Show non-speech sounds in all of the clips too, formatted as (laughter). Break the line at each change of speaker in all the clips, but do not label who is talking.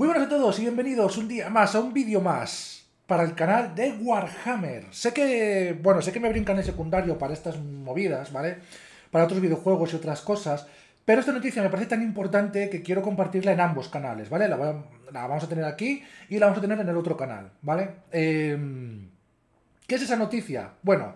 Muy buenas a todos y bienvenidos un día más a un vídeo más para el canal de Warhammer. Sé que, bueno, sé que me brincan el secundario para estas movidas, ¿vale? Para otros videojuegos y otras cosas, pero esta noticia me parece tan importante que quiero compartirla en ambos canales, ¿vale? La, vamos a tener aquí y la vamos a tener en el otro canal, ¿vale? Em, ¿Qué es esa noticia? Bueno,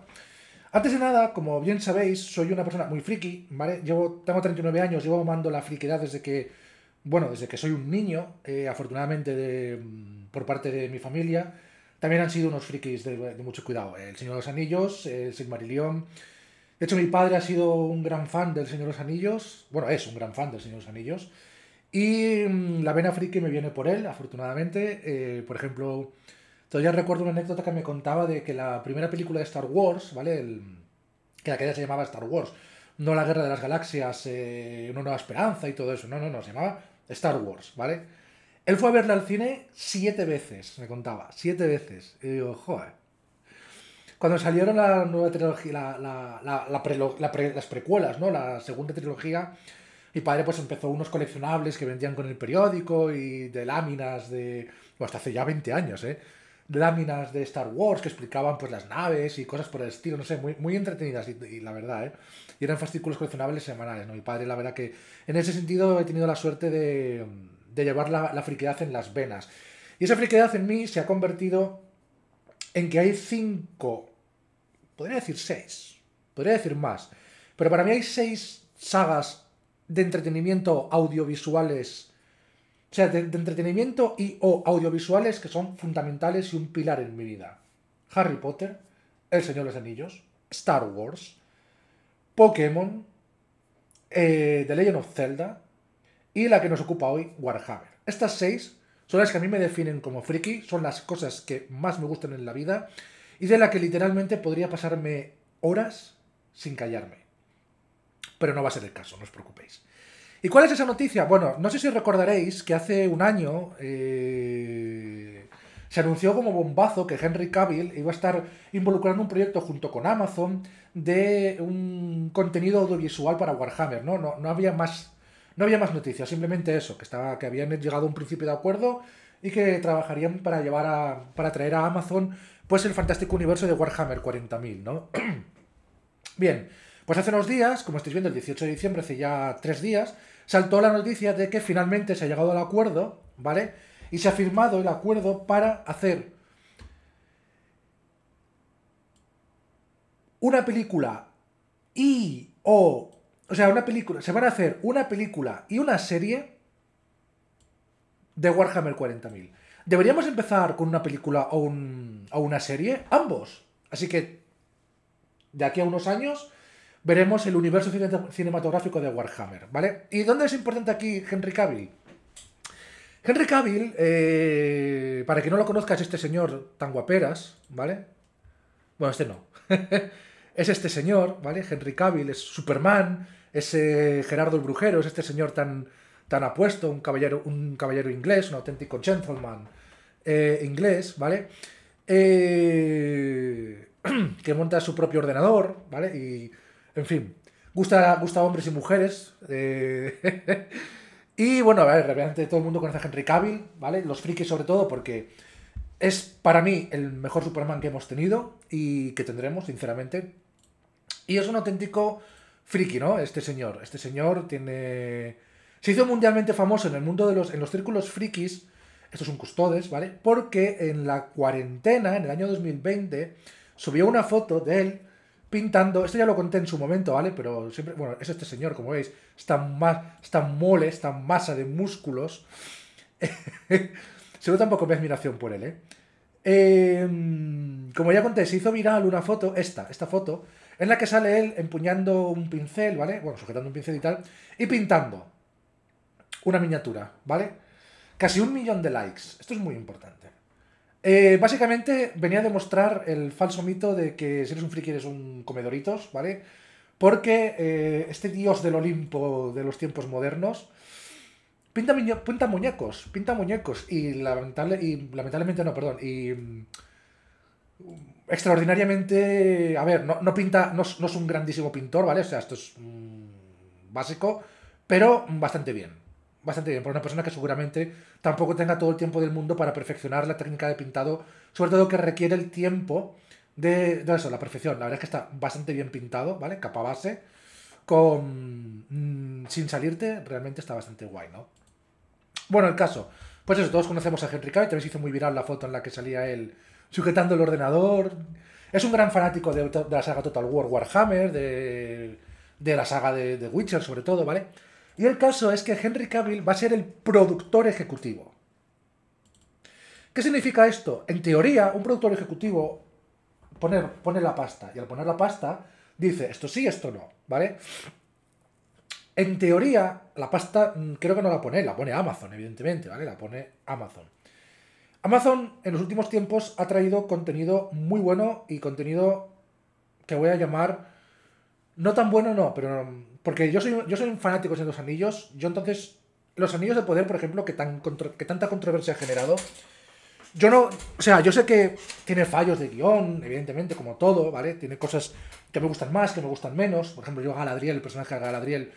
antes de nada, como bien sabéis, soy una persona muy friki, ¿vale? Llevo, tengo 39 años, llevo amando la friquedad desde que bueno, desde que soy un niño, eh, afortunadamente mm, por parte de mi familia, también han sido unos frikis de, mucho cuidado. El Señor de los Anillos, el León... De hecho, mi padre ha sido un gran fan del Señor de los Anillos. Bueno, es un gran fan del Señor de los Anillos. Y mm, la vena friki me viene por él, afortunadamente. Eh, por ejemplo, todavía recuerdo una anécdota que me contaba de que la primera película de Star Wars, ¿vale? El, que aquella se llamaba Star Wars, no la Guerra de las Galaxias, eh, No Una Nueva Esperanza y todo eso. No, no, no, se llamaba Star Wars, ¿vale? Él fue a verla al cine siete veces, me contaba, siete veces. Y digo, joder. Cuando salieron la nueva trilogía, las precuelas, ¿no? La segunda trilogía, mi padre pues empezó unos coleccionables que vendían con el periódico y de láminas de... hasta hace ya 20 años, ¿eh? láminas de Star Wars que explicaban pues las naves y cosas por el estilo, no sé, muy, muy entretenidas y, la verdad, ¿eh? Y eran fascículos coleccionables semanales, ¿no? Mi padre, la verdad que en ese sentido he tenido la suerte de, de llevar la, la, friquedad en las venas. Y esa friquedad en mí se ha convertido en que hay cinco, podría decir seis, podría decir más, pero para mí hay seis sagas de entretenimiento audiovisuales o sea, de, entretenimiento y o audiovisuales que son fundamentales y un pilar en mi vida. Harry Potter, El Señor de los Anillos, Star Wars, Pokémon, eh, The Legend of Zelda y la que nos ocupa hoy, Warhammer. Estas seis son las que a mí me definen como friki, son las cosas que más me gustan en la vida y de la que literalmente podría pasarme horas sin callarme. Pero no va a ser el caso, no os preocupéis. ¿Y cuál es esa noticia? Bueno, no sé si recordaréis que hace un año eh, se anunció como bombazo que Henry Cavill iba a estar involucrando en un proyecto junto con Amazon de un contenido audiovisual para Warhammer, ¿no? No, no había más. No había más noticias, simplemente eso, que estaba, que habían llegado a un principio de acuerdo y que trabajarían para llevar a, para traer a Amazon pues el fantástico universo de Warhammer 40.000, ¿no? (clears throat) Bien, pues hace unos días, como estáis viendo, el 18 de diciembre, hace ya tres días, saltó la noticia de que finalmente se ha llegado al acuerdo, ¿vale? Y se ha firmado el acuerdo para hacer una película y o sea, una película, se van a hacer una película y una serie de Warhammer 40.000. Deberíamos empezar con una película o, un, o una serie, ambos. Así que de aquí a unos años veremos el universo cinematográfico de Warhammer, ¿vale? ¿Y dónde es importante aquí Henry Cavill? Henry Cavill, eh, para que no lo conozca, es este señor tan guaperas, ¿vale? Bueno, este no. (laughs) es este señor, ¿vale? Henry Cavill es Superman, es eh, Gerardo el Brujero, es este señor tan, tan apuesto, un caballero, un caballero inglés, un auténtico gentleman eh, inglés, ¿vale? (clears throat) que monta su propio ordenador, ¿vale? Y en fin, gusta, gusta hombres y mujeres. Eh, (laughs) y bueno, a ver, realmente todo el mundo conoce a Henry Cavill, ¿vale? Los frikis sobre todo, porque es para mí el mejor Superman que hemos tenido y que tendremos, sinceramente. Y es un auténtico friki, ¿no? Este señor. Este señor tiene... Se hizo mundialmente famoso en el mundo de los... En los círculos frikis, estos son custodes, ¿vale? Porque en la cuarentena, en el año 2020, subió una foto de él pintando, esto ya lo conté en su momento, ¿vale? Pero siempre, bueno, es este señor, como veis, está más, está mole, está masa de músculos. (laughs) se nota un mi admiración por él, ¿eh? Em, como ya conté, se hizo viral una foto, esta, esta foto, en la que sale él empuñando un pincel, ¿vale? Bueno, sujetando un pincel y tal, y pintando una miniatura, ¿vale? Casi un millón de likes, esto es muy importante. Eh, básicamente venía a demostrar el falso mito de que si eres un friki eres un comedoritos, ¿vale? Porque eh, este dios del Olimpo de los tiempos modernos pinta, muñecos, pinta muñecos y, lamentablemente no, perdón, y mm, extraordinariamente, a ver, no, pinta, no, es un grandísimo pintor, ¿vale? O sea, esto es mm, básico, pero bastante bien bastante bien por una persona que seguramente tampoco tenga todo el tiempo del mundo para perfeccionar la técnica de pintado, sobre todo que requiere el tiempo de, de eso, la perfección. La verdad es que está bastante bien pintado, ¿vale? Capa base, con mm, sin salirte, realmente está bastante guay, ¿no? Bueno, el caso, pues eso, todos conocemos a Henry Cavill, también se hizo muy viral la foto en la que salía él sujetando el ordenador. Es un gran fanático de, de la saga Total War Warhammer, de, de la saga de, de Witcher sobre todo, ¿vale? Y el caso es que Henry Cavill va a ser el productor ejecutivo. ¿Qué significa esto? En teoría, un productor ejecutivo pone, pone la pasta y al poner la pasta dice esto sí, esto no, ¿vale? En teoría, la pasta mm, creo que no la pone, la pone Amazon, evidentemente, ¿vale? La pone Amazon. Amazon en los últimos tiempos ha traído contenido muy bueno y contenido que voy a llamar no tan bueno, no, pero mm, porque yo soy, yo soy un fanático de los anillos. Yo entonces. Los anillos de poder, por ejemplo, que, tan que tanta controversia ha generado. Yo no. O sea, yo sé que tiene fallos de guión, evidentemente, como todo, ¿vale? Tiene cosas que me gustan más, que me gustan menos. Por ejemplo, yo Galadriel, el personaje de Galadriel,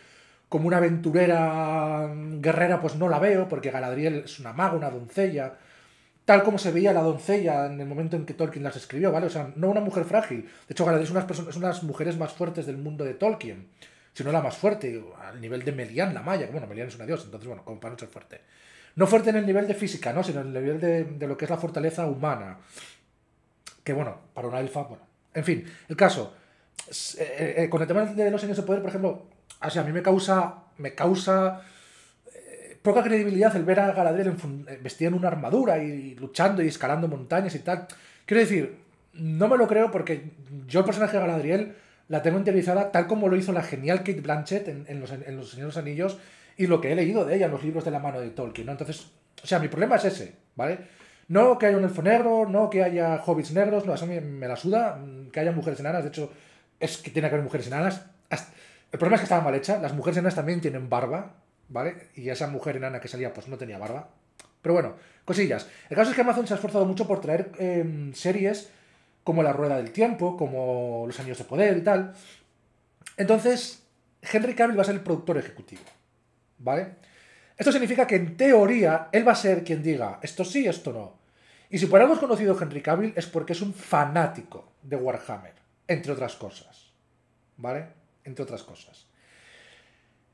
como una aventurera mm, guerrera, pues no la veo, porque Galadriel es una maga, una doncella tal como se veía la doncella en el momento en que Tolkien las escribió, ¿vale? O sea, no una mujer frágil. De hecho, Galadriel es, una de las mujeres más fuertes del mundo de Tolkien sino la más fuerte, al nivel de Melian, la Maya. Bueno, Melian es una diosa, entonces, bueno, como para no ser fuerte. No fuerte en el nivel de física, ¿no? Sino en el nivel de, lo que es la fortaleza humana. Que bueno, para una elfa, bueno. En fin, el caso. Eh, eh, con el tema de los años de poder, por ejemplo, a mí me causa. Me causa eh, poca credibilidad el ver a Galadriel vestida en una armadura y luchando y escalando montañas y tal. Quiero decir, no me lo creo porque yo el personaje de Galadriel la tengo interiorizada tal como lo hizo la genial Kate Blanchett en, los, en Los Señores Anillos y lo que he leído de ella en los libros de la mano de Tolkien, ¿no? Entonces, o sea, mi problema es ese, ¿vale? No que haya un elfo negro, no que haya hobbits negros, no, eso me, la suda, mm, que haya mujeres enanas, de hecho, es que tiene que haber mujeres enanas. el problema es que estaba mal hecha, las mujeres enanas también tienen barba, ¿vale? Y esa mujer enana que salía, pues no tenía barba. Pero bueno, cosillas. El caso es que Amazon se ha esforzado mucho por traer em, series como La Rueda del Tiempo, como Los Años de Poder y tal. Entonces, Henry Cavill va a ser el productor ejecutivo, ¿vale? Esto significa que en teoría él va a ser quien diga esto sí, esto no. Y si por algo conocido Henry Cavill es porque es un fanático de Warhammer, entre otras cosas, ¿vale? Entre otras cosas.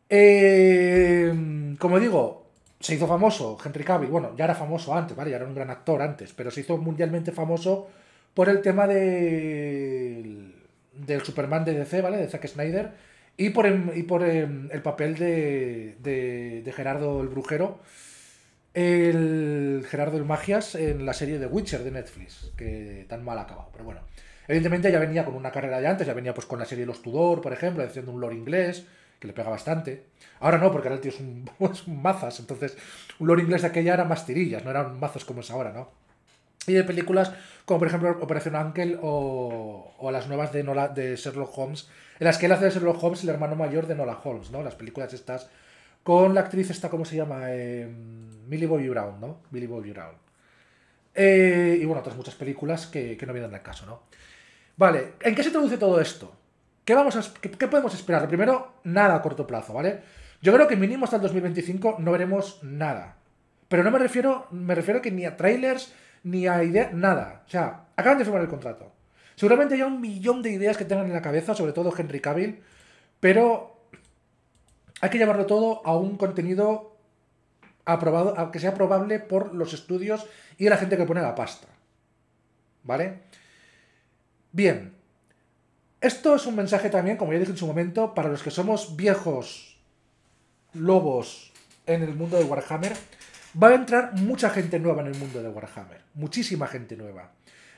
Eh, como digo, se hizo famoso Henry Cavill, bueno, ya era famoso antes, ¿vale? Ya era un gran actor antes, pero se hizo mundialmente famoso por el tema del, del Superman de DC, ¿vale? De Zack Snyder. Y por el, por el, papel de, de, Gerardo el Brujero, el Gerardo el Magias en la serie de Witcher de Netflix, que tan mal ha acabado. Pero bueno, evidentemente ya venía con una carrera de antes, ya venía pues con la serie Los Tudor, por ejemplo, haciendo un lore inglés, que le pega bastante. Ahora no, porque ahora el tío es un, (laughs) es un mazas, entonces un lore inglés de aquella era más tirillas, no eran mazas como es ahora, ¿no? y de películas como por ejemplo Operación Ángel o, o, las nuevas de, Nola, de Sherlock Holmes, en las que él hace de Sherlock Holmes el hermano mayor de Nola Holmes, ¿no? Las películas estas con la actriz esta, ¿cómo se llama? Eh, Millie Bobby Brown, ¿no? Millie Bobby Brown. Eh, y bueno, otras muchas películas que, que no vienen al caso, ¿no? Vale, ¿en qué se traduce todo esto? ¿Qué, vamos a, qué, podemos esperar? primero, nada a corto plazo, ¿vale? Yo creo que mínimo hasta el 2025 no veremos nada. Pero no me refiero, me refiero que ni a trailers, ni a idea, nada. O sea, acaban de firmar el contrato. Seguramente haya un millón de ideas que tengan en la cabeza, sobre todo Henry Cavill, pero hay que llevarlo todo a un contenido aprobado, a que sea probable por los estudios y la gente que pone la pasta. ¿Vale? Bien. Esto es un mensaje también, como ya dije en su momento, para los que somos viejos lobos en el mundo de Warhammer va a entrar mucha gente nueva en el mundo de Warhammer, muchísima gente nueva.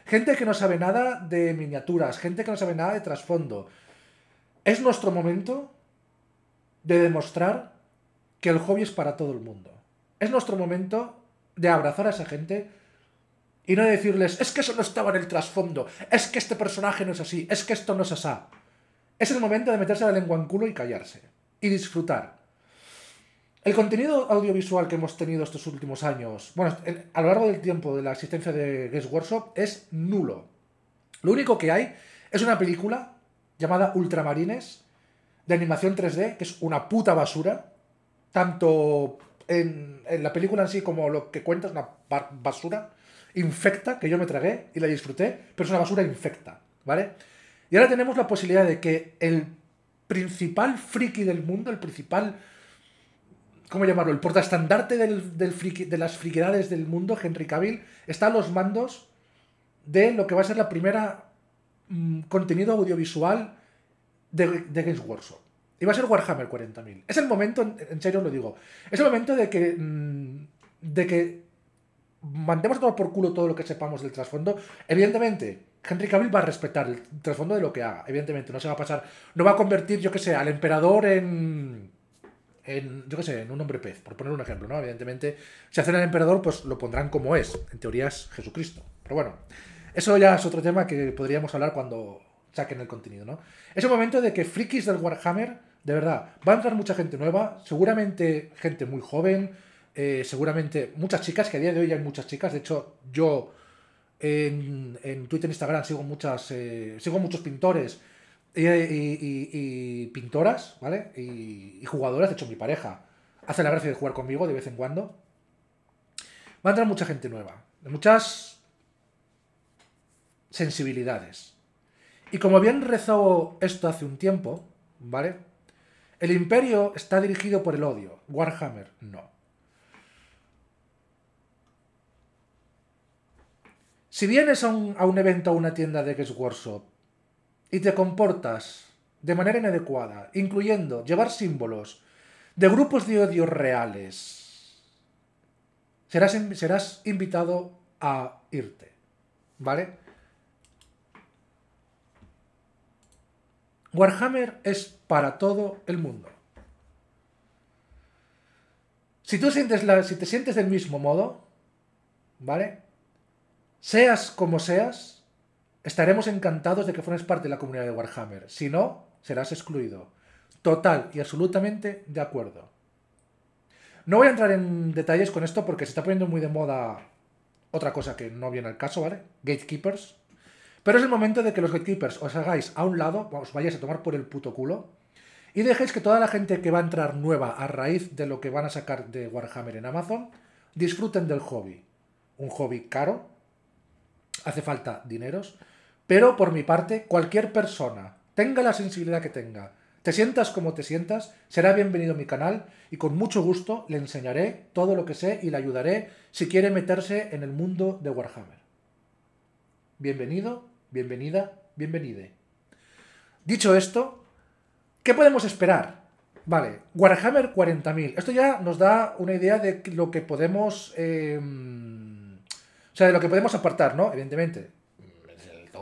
Gente que no sabe nada de miniaturas, gente que no sabe nada de trasfondo. Es nuestro momento de demostrar que el hobby es para todo el mundo. Es nuestro momento de abrazar a esa gente y no decirles, es que eso no estaba en el trasfondo, es que este personaje no es así, es que esto no es asá. Es el momento de meterse la lengua en culo y callarse. Y disfrutar. El contenido audiovisual que hemos tenido estos últimos años, bueno, a lo largo del tiempo de la existencia de Guest Workshop, es nulo. Lo único que hay es una película llamada Ultramarines, de animación 3D, que es una puta basura, tanto en, en la película en sí como lo que cuenta es una basura infecta, que yo me tragué y la disfruté, pero es una basura infecta, ¿vale? Y ahora tenemos la posibilidad de que el principal friki del mundo, el principal ¿cómo llamarlo? El portaestandarte de las friquedades del mundo, Henry Cavill, está a los mandos de lo que va a ser la primera mm, contenido audiovisual de, Games Workshop. Y va a ser Warhammer 40.000. Es el momento, en serio lo digo, es el momento de que, mm, de que mandemos todo por culo todo lo que sepamos del trasfondo. Evidentemente, Henry Cavill va a respetar el trasfondo de lo que haga. Evidentemente, no se va a pasar, no va a convertir, yo qué sé, al emperador en en, yo qué sé, en un hombre pez, por poner un ejemplo, ¿no? Evidentemente, si hacen el emperador, pues lo pondrán como es, en teoría es Jesucristo. Pero bueno, eso ya es otro tema que podríamos hablar cuando saquen el contenido, ¿no? Es el momento de que frikis del Warhammer, de verdad, va a entrar mucha gente nueva, seguramente gente muy joven, eh, seguramente muchas chicas, que a día de hoy hay muchas chicas, de hecho yo en, en Twitter, Instagram sigo, muchas, eh, sigo muchos pintores, y, pintoras, ¿vale? Y, jugadoras, de hecho, mi pareja hace la gracia de jugar conmigo de vez en cuando. Va a entrar mucha gente nueva, de muchas sensibilidades. Y como bien rezó esto hace un tiempo, ¿vale? El imperio está dirigido por el odio, Warhammer no. Si vienes a un, evento o una tienda de X Workshop y te comportas de manera inadecuada, incluyendo llevar símbolos de grupos de odio reales, serás, serás invitado a irte. ¿Vale? Warhammer es para todo el mundo. Si tú sientes la, si te sientes del mismo modo, ¿vale? Seas como seas, Estaremos encantados de que formes parte de la comunidad de Warhammer. Si no, serás excluido. Total y absolutamente de acuerdo. No voy a entrar en detalles con esto porque se está poniendo muy de moda otra cosa que no viene al caso, ¿vale? Gatekeepers. Pero es el momento de que los gatekeepers os hagáis a un lado, os vayáis a tomar por el puto culo y dejéis que toda la gente que va a entrar nueva a raíz de lo que van a sacar de Warhammer en Amazon disfruten del hobby. Un hobby caro, hace falta dineros, pero por mi parte, cualquier persona, tenga la sensibilidad que tenga, te sientas como te sientas, será bienvenido a mi canal y con mucho gusto le enseñaré todo lo que sé y le ayudaré si quiere meterse en el mundo de Warhammer. Bienvenido, bienvenida, bienvenide. Dicho esto, ¿qué podemos esperar? Vale, Warhammer 40.000. Esto ya nos da una idea de lo que podemos... Em, o sea, de lo que podemos apartar, ¿no? Evidentemente,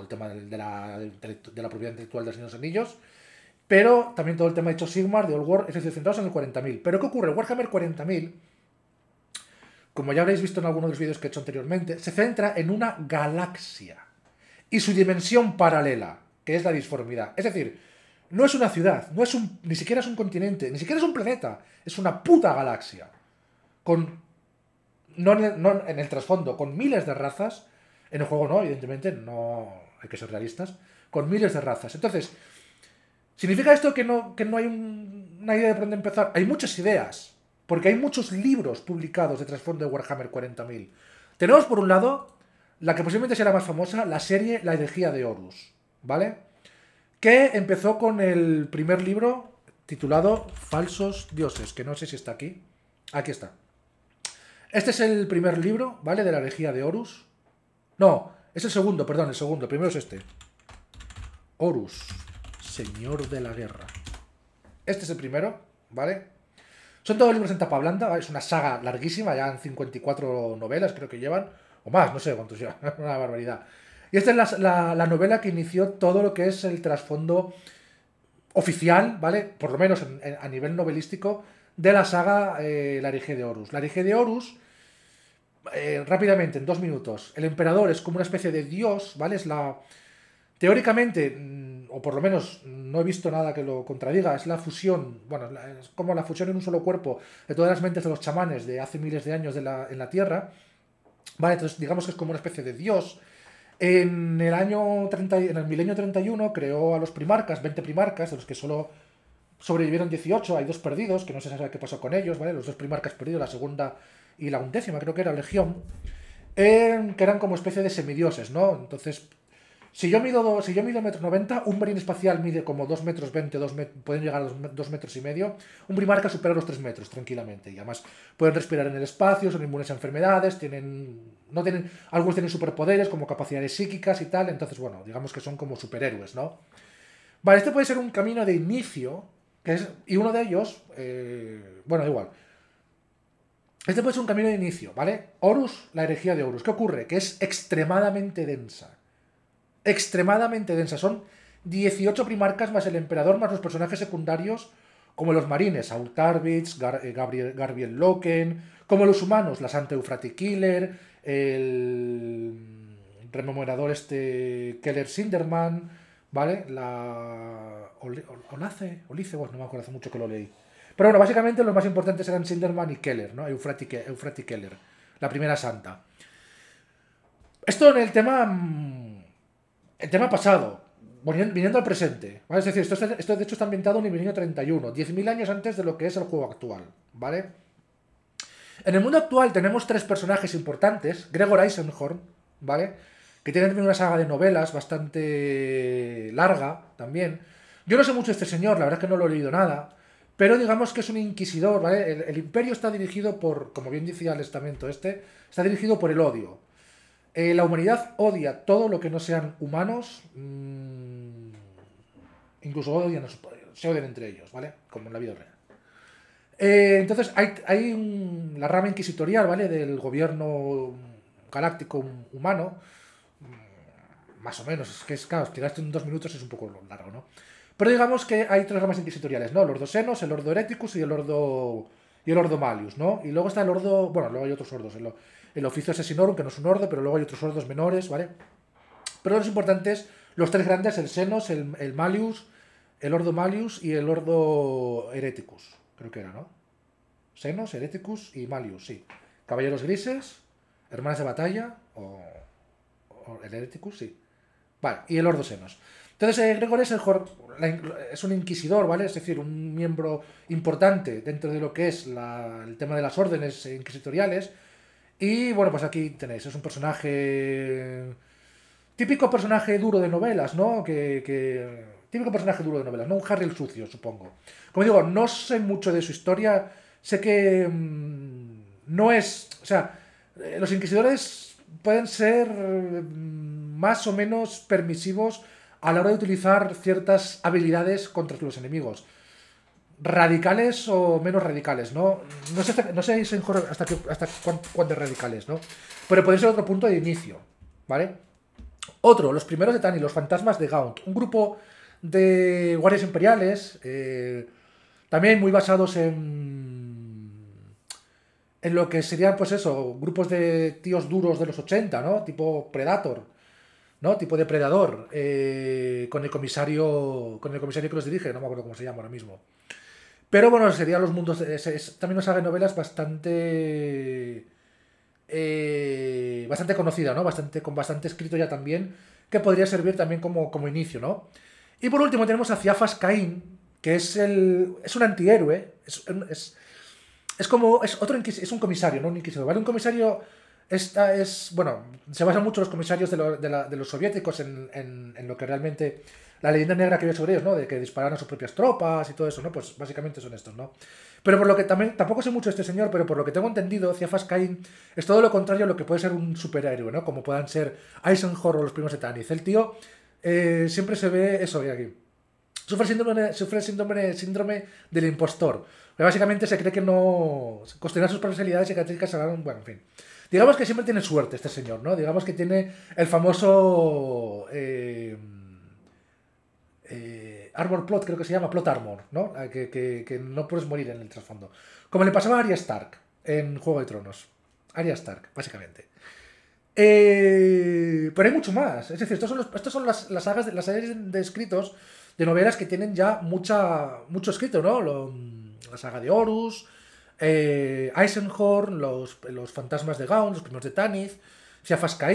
el tema de la, propiedad intelectual de los Anillos, pero también todo el tema de hecho Sigmar, de Old War, es centrados en el 40.000. Pero ¿qué ocurre? Warhammer 40.000, como ya habréis visto en algunos de los vídeos que he hecho anteriormente, se centra en una galaxia y su dimensión paralela, que es la disformidad. Es decir, no es una ciudad, no es un, ni siquiera es un continente, ni siquiera es un planeta, es una puta galaxia. Con, no en el trasfondo, con miles de razas. En el juego no, evidentemente, no, que son realistas, con miles de razas. Entonces, ¿significa esto que no, que no hay una idea de por dónde empezar? Hay muchas ideas, porque hay muchos libros publicados de trasfondo de Warhammer 40.000. Tenemos, por un lado, la que posiblemente sea la más famosa, la serie La herejía de Horus, ¿vale? Que empezó con el primer libro titulado Falsos Dioses, que no sé si está aquí. Aquí está. Este es el primer libro, ¿vale? De la herejía de Horus. No, es el segundo, perdón, el segundo. primero es este. Horus, señor de la guerra. Este es el primero, ¿vale? Son todos libros en tapa blanda, es una saga larguísima, ya han 54 novelas creo que llevan, o más, no sé cuántos llevan, (laughs) una barbaridad. Y esta es la, novela que inició todo lo que es el trasfondo oficial, ¿vale? Por lo menos a nivel novelístico, de la saga eh, La Erige de Horus. La Erige de Horus eh, rápidamente, en dos minutos, el emperador es como una especie de dios, ¿vale? Es la... Teóricamente, mm, o por lo menos mm, no he visto nada que lo contradiga, es la fusión, bueno, es como la fusión en un solo cuerpo de todas las mentes de los chamanes de hace miles de años de en la Tierra, ¿vale? Entonces digamos que es como una especie de dios. En el año 30, en el milenio 31 creó a los primarcas, 20 primarcas, de los que solo sobrevivieron 18, hay dos perdidos, que no se sabe qué pasó con ellos, ¿vale? Los dos primarcas perdidos, la segunda y la undécima, creo que era Legión, que eran como especie de semidioses, ¿no? Entonces, si yo mido, si yo mido un marín espacial mide como 2,20 metros pueden llegar a los metros y medio, un primarca supera los 3 metros tranquilamente y además pueden respirar en el espacio, son inmunes a enfermedades, tienen, no tienen, algunos tienen superpoderes como capacidades psíquicas y tal, entonces bueno, digamos que son como superhéroes, ¿no? Vale, este puede ser un camino de inicio, que es, y uno de ellos, eh, bueno, igual, este puede ser un camino de inicio, ¿vale? Horus, la herejía de Horus. ¿Qué ocurre? Que es extremadamente densa. Extremadamente densa. Son 18 primarcas más el emperador, más los personajes secundarios, como los marines, Autarvich, Garbiel eh, Gabriel, Loken, como los humanos, la Santa Eufrati Killer, el rememorador este Keller Sinderman, ¿vale? La... Olace, Olice, no me acuerdo hace mucho que lo leí. Pero bueno, básicamente los más importantes eran Silverman y Keller, ¿no? Eufrati, Keller, la primera santa. Esto en el tema. Mm, el tema pasado, viniendo al presente, ¿vale? Es decir, esto, de hecho está ambientado en el milenio 31, 10.000 años antes de lo que es el juego actual, ¿vale? En el mundo actual tenemos tres personajes importantes, Gregor Eisenhorn, ¿vale? Que tiene también una saga de novelas bastante larga también. Yo no sé mucho de este señor, la verdad es que no lo he leído nada. Pero digamos que es un inquisidor, ¿vale? El, imperio está dirigido por, como bien decía el estamento este, está dirigido por el odio. Eh, la humanidad odia todo lo que no sean humanos, mm, incluso odian a se odian entre ellos, ¿vale? Como en la vida real. Eh, entonces hay, la rama inquisitorial, ¿vale? Del gobierno galáctico humano, mm, más o menos, es que es, claro, tiraste en dos minutos es un poco largo, ¿no? Pero digamos que hay tres ramas inquisitoriales, ¿no? El Ordo Senos, el Ordo Hereticus y el Ordo y el Ordo Malius, ¿no? Y luego está el Ordo, bueno, luego hay otros ordos, el, el Oficio Asesinorum, que no es un ordo, pero luego hay otros ordos menores, ¿vale? Pero los importantes, los tres grandes, el Senos, el, Malius, el Ordo Malius y el Ordo Hereticus, creo que era, ¿no? Senos, Hereticus y Malius, sí. Caballeros grises, hermanas de batalla, o, o el Hereticus, sí. Vale, y el Ordo Senos. Entonces, eh, Gregor es, el, es un inquisidor, ¿vale? Es decir, un miembro importante dentro de lo que es el tema de las órdenes inquisitoriales. Y bueno, pues aquí tenéis, es un personaje... Típico personaje duro de novelas, ¿no? Que, típico personaje duro de novelas, ¿no? Un Harry el sucio, supongo. Como digo, no sé mucho de su historia. Sé que mm, no es... O sea, eh, los inquisidores pueden ser mm, más o menos permisivos a la hora de utilizar ciertas habilidades contra los enemigos. Radicales o menos radicales, ¿no? No sé hasta, no hasta, hasta radicales, ¿no? Pero puede ser otro punto de inicio, ¿vale? Otro, los primeros de Tani, los fantasmas de Gaunt. Un grupo de guardias imperiales, eh, también muy basados en, en lo que serían, pues eso, grupos de tíos duros de los 80, ¿no? Tipo Predator ¿no? Tipo depredador, eh, con el comisario. Con el comisario que los dirige, no me acuerdo cómo se llama ahora mismo. Pero bueno, sería los mundos. Eh, también nos haga novelas bastante. Eh, bastante conocida, ¿no? Bastante, con bastante escrito ya también. Que podría servir también como, como inicio, ¿no? Y por último tenemos a Ciafas Caín, que es el. es un antihéroe. Es, como. es otro es un comisario, no un inquisidor, ¿vale? Un comisario esta es, bueno, se basan mucho los comisarios de, los soviéticos en, lo que realmente, la leyenda negra que había sobre ellos, ¿no? De que dispararon a sus propias tropas y todo eso, ¿no? Pues básicamente son estos, ¿no? Pero por lo que también, tampoco sé mucho de este señor, pero por lo que tengo entendido, Ciafas Cain es todo lo contrario a lo que puede ser un superhéroe, ¿no? Como puedan ser Eisenhower o los primos de Tanith. El tío eh, siempre se ve eso de aquí. Sufre síndrome, sufre síndrome, síndrome del impostor. básicamente se cree que no. cuestiona sus personalidades y características un Bueno, en fin. Digamos que siempre tiene suerte este señor, ¿no? Digamos que tiene el famoso. Eh, eh, armor Plot, creo que se llama, Plot Armor, ¿no? Ah, que, no puedes morir en el trasfondo. Como le pasaba a Arya Stark en Juego de Tronos. Arya Stark, básicamente. Eh, pero hay mucho más. Es decir, estas son, los, estos son las, sagas, las series de escritos, de novelas que tienen ya mucha, mucho escrito, ¿no? la saga de Horus, eh, Eisenhorn, los, los, fantasmas de Gaunt, los primos de Tanith, Siafas Pero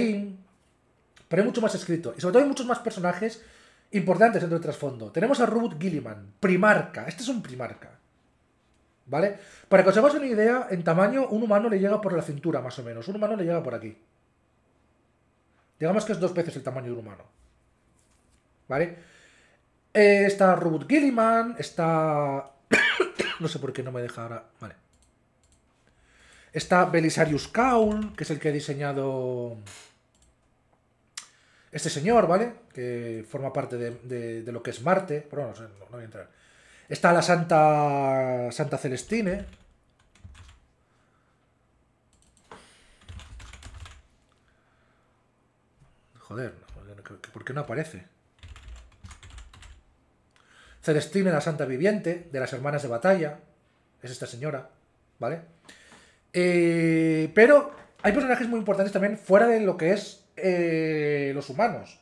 hay mucho más escrito. Y sobre todo hay muchos más personajes importantes dentro del trasfondo. Tenemos a Ruth Gilliman, primarca. Este es un primarca. ¿Vale? Para que os hagáis una idea, en tamaño, un humano le llega por la cintura, más o menos. Un humano le llega por aquí. Digamos que es dos veces el tamaño de un humano. ¿Vale? Eh, está Ruth Gilliman, está... (coughs) no sé por qué no me deja ahora... Vale. Está Belisarius Kaul, que es el que ha diseñado este señor, ¿vale? Que forma parte de, lo que es Marte. Pero no, no, voy a entrar. Está la Santa, Santa Celestine. Joder, ¿por qué no aparece? Celestine, la Santa Viviente, de las Hermanas de Batalla. Es esta señora, ¿vale? vale eh, pero hay personajes muy importantes también fuera de lo que es eh, los humanos.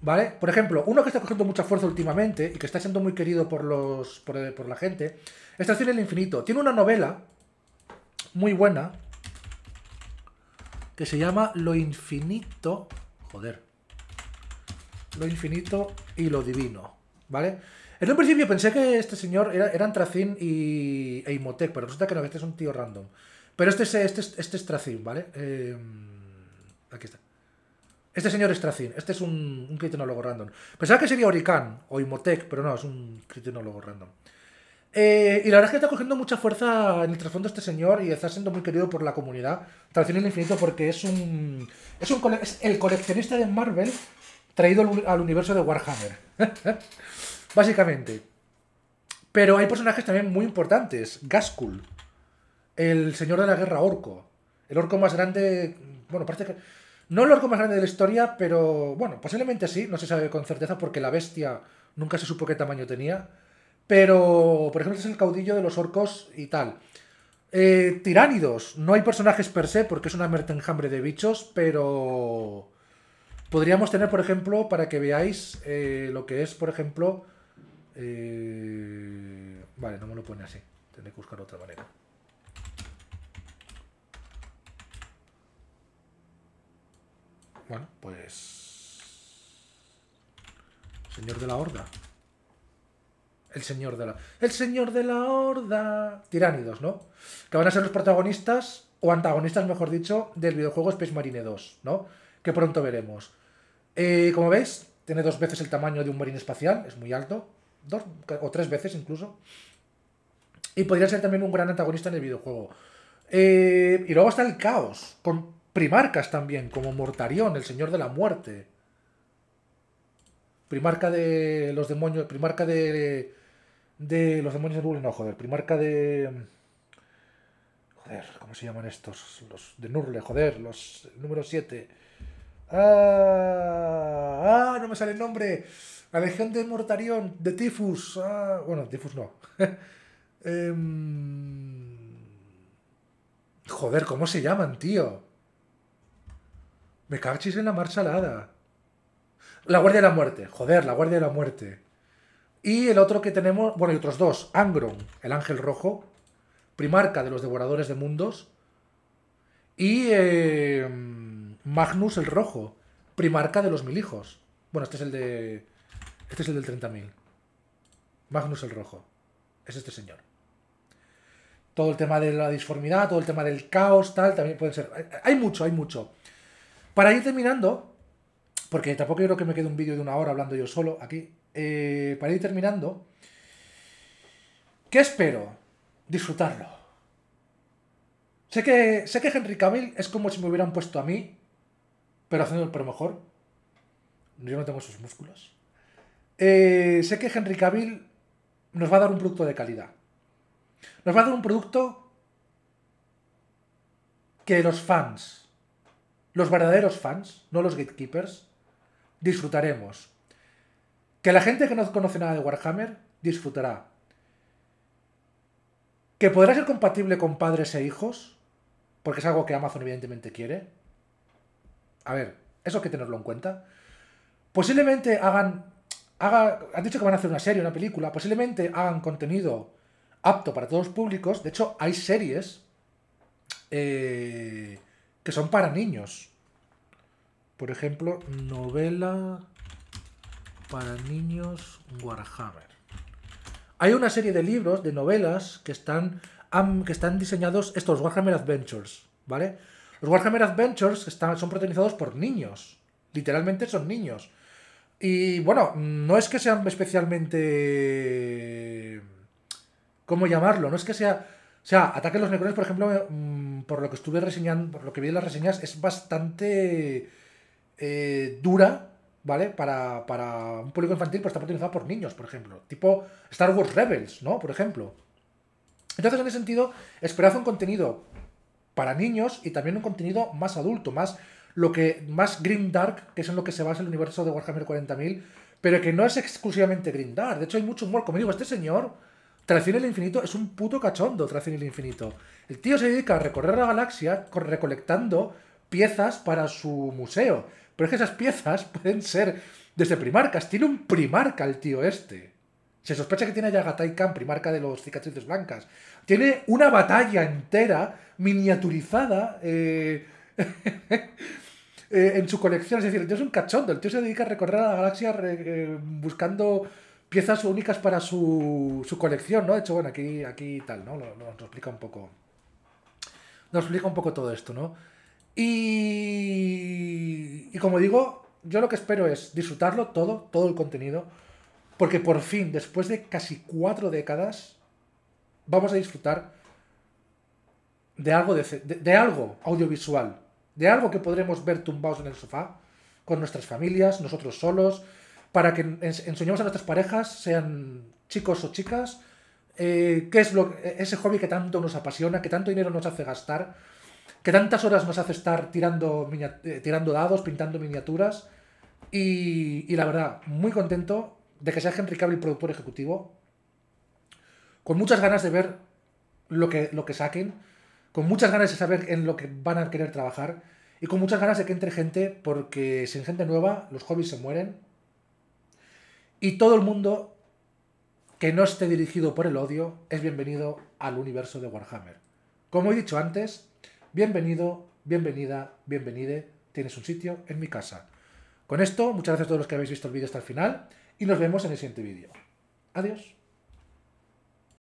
¿Vale? Por ejemplo, uno que está cogiendo mucha fuerza últimamente y que está siendo muy querido por, los, por, la gente, Estación el Infinito. Tiene una novela muy buena que se llama Lo Infinito. Joder. Lo Infinito y lo Divino. ¿Vale? En un principio pensé que este señor era, eran Tracín y, e Imotec, pero resulta que no, este es un tío random. Pero este es, este este ¿vale? Em, aquí está. Este señor es Tracín, este es un, un random. Pensaba que sería Oricán o Imotec, pero no, es un criptonólogo random. Eh, y la verdad es que está cogiendo mucha fuerza en el trasfondo este señor y está siendo muy querido por la comunidad. Tracín el Infinito porque es un. Es, un, el coleccionista de Marvel traído al universo de Warhammer. (laughs) básicamente. Pero hay personajes también muy importantes. Gaskul, el señor de la guerra orco. El orco más grande, bueno, parece que... No el orco más grande de la historia, pero bueno, posiblemente sí, no se sabe con certeza porque la bestia nunca se supo qué tamaño tenía. Pero, por ejemplo, es el caudillo de los orcos y tal. Eh, tiránidos. No hay personajes per se porque es una mertenjambre de bichos, pero podríamos tener, por ejemplo, para que veáis eh, lo que es, por ejemplo, eh, vale, no me lo pone así. Tendré que buscar otra manera. Bueno, pues... Señor de la Horda. El señor de la... El señor de la Horda. Tiránidos, ¿no? Que van a ser los protagonistas, o antagonistas, mejor dicho, del videojuego Space Marine 2, ¿no? Que pronto veremos. Eh, como veis, tiene dos veces el tamaño de un marine espacial, es muy alto dos o tres veces incluso. Y podría ser también un gran antagonista en el videojuego. Eh, y luego está el caos, con primarcas también, como Mortarion, el señor de la muerte. Primarca de los demonios, primarca de... De los demonios de nurle no, joder, primarca de... Joder, ¿cómo se llaman estos? Los de nurle joder, los número 7. Ah, ah, no me sale el nombre. La legión de Tifus. Ah, bueno, Tifus no. (laughs) Em, joder, ¿cómo se llaman, tío? Me cachis en la marcha alada. La Guardia de la Muerte, joder, la Guardia de la Muerte. Y el otro que tenemos, bueno, hay otros dos, Angron, el Ángel Rojo, primarca de los Devoradores de Mundos, y em, Magnus el Rojo, primarca de los Mil Hijos. Bueno, este es el de este es el del 30.000. Magnus el Rojo. Es este señor. Todo el tema de la disformidad, todo el tema del caos, tal, también puede ser. Eh, hay mucho, hay mucho. Para ir terminando, porque tampoco creo que me quede un vídeo de una hora hablando yo solo aquí, eh, para ir terminando, ¿qué espero? Disfrutarlo. Sé que, sé que Henry Cavill es como si me hubieran puesto a mí, pero haciendo pero mejor. Yo no tengo sus músculos. Eh, sé que Henry Cavill nos va a dar un producto de calidad. Nos va a dar un producto que los fans, los verdaderos fans, no los gatekeepers, disfrutaremos. Que la gente que no conoce nada de Warhammer disfrutará. Que podrá ser compatible con padres e hijos, porque es algo que Amazon evidentemente quiere. A ver, eso hay que tenerlo en cuenta. Posiblemente hagan han dicho que van a hacer una serie, una película, posiblemente hagan contenido apto para todos los públicos. De hecho, hay series eh, que son para niños. Por ejemplo, novela para niños Warhammer. Hay una serie de libros, de novelas, que están, que están diseñados, estos Warhammer Adventures, ¿vale? Los Warhammer Adventures están, son protagonizados por niños. Literalmente son niños. Y bueno, no es que sean especialmente... ¿Cómo llamarlo? No es que sea... O sea, Ataque a los Necrones, por ejemplo, mm, por lo que estuve reseñando, por lo que vi en las reseñas, es bastante eh, dura, ¿vale? Para, para, un público infantil, pero pues, está protagonizado por niños, por ejemplo. Tipo Star Wars Rebels, ¿no? Por ejemplo. Entonces, en ese sentido, esperad un contenido para niños y también un contenido más adulto, más lo que más Green Dark, que es en lo que se basa el universo de Warhammer 40.000, pero que no es exclusivamente Green Dark. De hecho, hay mucho humor. Como digo, este señor, en el Infinito, es un puto cachondo, en el Infinito. El tío se dedica a recorrer la galaxia recolectando piezas para su museo. Pero es que esas piezas (laughs) pueden ser desde primarcas. Tiene un primarca el tío este. Se sospecha que tiene a Yagatai Khan, primarca de los cicatrices blancas. Tiene una batalla entera, miniaturizada, eh... (laughs) Eh, en su colección. Es decir, el tío es un cachondo, el tío se dedica a recorrer la galaxia eh, buscando piezas únicas para su, su, colección, ¿no? De hecho, bueno, aquí, aquí tal, ¿no? Nos, explica un poco. Nos explica un poco todo esto, ¿no? Y, y como digo, yo lo que espero es disfrutarlo todo, todo el contenido, porque por fin, después de casi cuatro décadas, vamos a disfrutar de algo, de algo audiovisual de algo que podremos ver tumbados en el sofá, con nuestras familias, nosotros solos, para que enseñemos a nuestras parejas, sean chicos o chicas, eh, qué es lo, e-, ese hobby que tanto nos apasiona, que tanto dinero nos hace gastar, que tantas horas nos hace estar tirando, eh, tirando dados, pintando miniaturas. Y, la verdad, muy contento de que sea Henry el productor ejecutivo, con muchas ganas de ver lo que, lo que saquen con muchas ganas de saber en lo que van a querer trabajar y con muchas ganas de que entre gente, porque sin gente nueva los hobbies se mueren y todo el mundo que no esté dirigido por el odio es bienvenido al universo de Warhammer. Como he dicho antes, bienvenido, bienvenida, bienvenide, tienes un sitio en mi casa. Con esto, muchas gracias a todos los que habéis visto el vídeo hasta el final y nos vemos en el siguiente vídeo. Adiós.